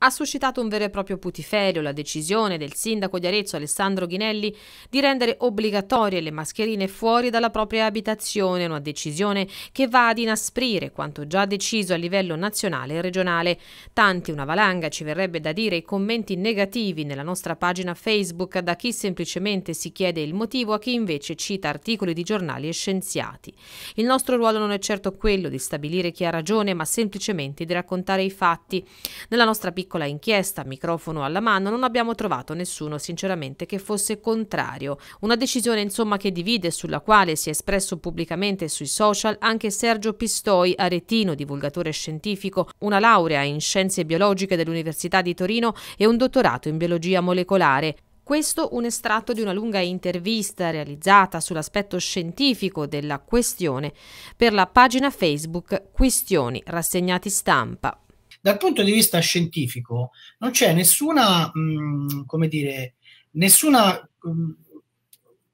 Ha suscitato un vero e proprio putiferio la decisione del sindaco di Arezzo Alessandro Ghinelli di rendere obbligatorie le mascherine fuori dalla propria abitazione, una decisione che va ad inasprire quanto già deciso a livello nazionale e regionale. Tanti, una valanga, ci verrebbe da dire i commenti negativi nella nostra pagina Facebook da chi semplicemente si chiede il motivo a chi invece cita articoli di giornali e scienziati. Il nostro ruolo non è certo quello di stabilire chi ha ragione, ma semplicemente di raccontare i fatti. Nella nostra piccola piccola inchiesta, microfono alla mano, non abbiamo trovato nessuno sinceramente che fosse contrario. Una decisione insomma che divide sulla quale si è espresso pubblicamente sui social anche Sergio Pistoi, aretino, divulgatore scientifico, una laurea in scienze biologiche dell'Università di Torino e un dottorato in biologia molecolare. Questo un estratto di una lunga intervista realizzata sull'aspetto scientifico della questione per la pagina Facebook Questioni rassegnati stampa. Dal punto di vista scientifico non c'è nessuna, mh, mm, come dire, nessuna... Mh, mm,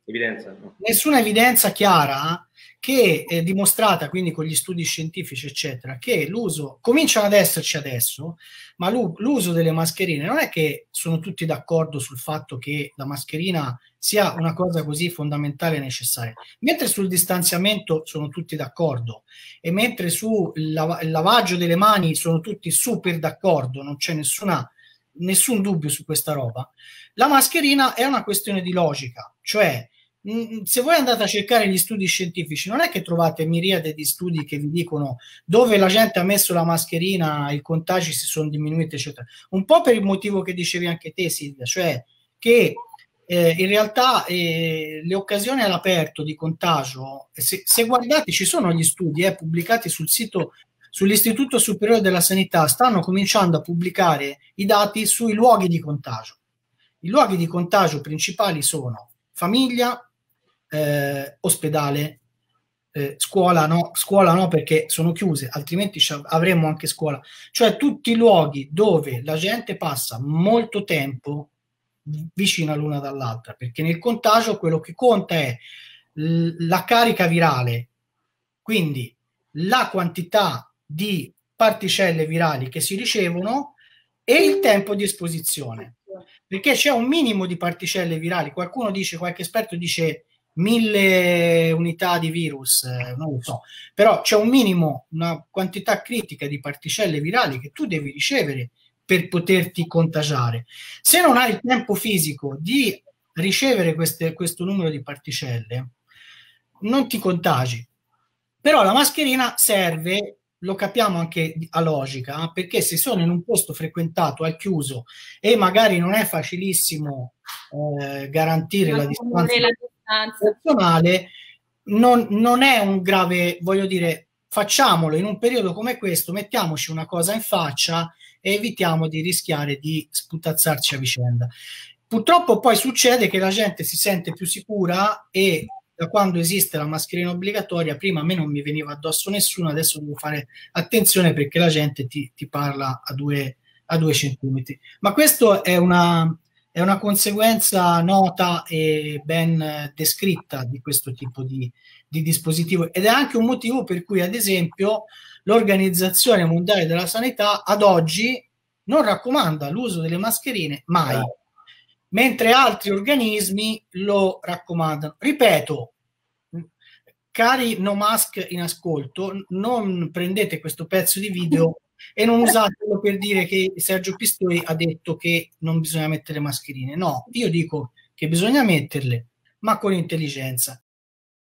evidenza, no. nessuna evidenza chiara che è dimostrata quindi con gli studi scientifici, eccetera, che l'uso cominciano ad esserci adesso, ma l'uso delle mascherine non è che sono tutti d'accordo sul fatto che la mascherina sia una cosa così fondamentale e necessaria. Mentre sul distanziamento sono tutti d'accordo e mentre sul lav- lavaggio delle mani sono tutti super d'accordo, non c'è nessuna, nessun dubbio su questa roba. La mascherina è una questione di logica, cioè Mm, se voi andate a cercare gli studi scientifici, non è che trovate miriade di studi che vi dicono dove la gente ha messo la mascherina, i contagi si sono diminuiti, eccetera. Un po' per il motivo che dicevi anche te, Silvia, cioè che eh, in realtà eh, le occasioni all'aperto di contagio, se, se, guardate, ci sono gli studi eh, pubblicati sul sito sull'Istituto Superiore della Sanità, stanno cominciando a pubblicare i dati sui luoghi di contagio. I luoghi di contagio principali sono famiglia, eh, ospedale, eh, scuola no, scuola no perché sono chiuse, altrimenti avremmo anche scuola. Cioè tutti i luoghi dove la gente passa molto tempo vicina l'una dall'altra, perché nel contagio quello che conta è l- la carica virale, quindi la quantità di particelle virali che si ricevono e il tempo di esposizione. Perché c'è un minimo di particelle virali. Qualcuno dice, qualche esperto dice mille unità di virus, eh, non lo so, però c'è un minimo, una quantità critica di particelle virali che tu devi ricevere per poterti contagiare. Se non hai il tempo fisico di ricevere queste, questo numero di particelle, non ti contagi. Però la mascherina serve, lo capiamo anche a logica, eh, perché se sono in un posto frequentato, al chiuso, e magari non è facilissimo eh, garantire la, la distanza, personale non, non è un grave, voglio dire, facciamolo in un periodo come questo, mettiamoci una cosa in faccia e evitiamo di rischiare di sputazzarci a vicenda. Purtroppo poi succede che la gente si sente più sicura e da quando esiste la mascherina obbligatoria, prima a me non mi veniva addosso nessuno, adesso devo fare attenzione perché la gente ti, ti parla a due, a due centimetri. Ma questo è una, è una conseguenza nota e ben descritta di questo tipo di, di, dispositivo ed è anche un motivo per cui, ad esempio, l'Organizzazione Mondiale della Sanità ad oggi non raccomanda l'uso delle mascherine mai, mentre altri organismi lo raccomandano. Ripeto, cari no mask in ascolto, non prendete questo pezzo di video e non usatelo per dire che Sergio Pistori ha detto che non bisogna mettere mascherine. No, io dico che bisogna metterle, ma con intelligenza.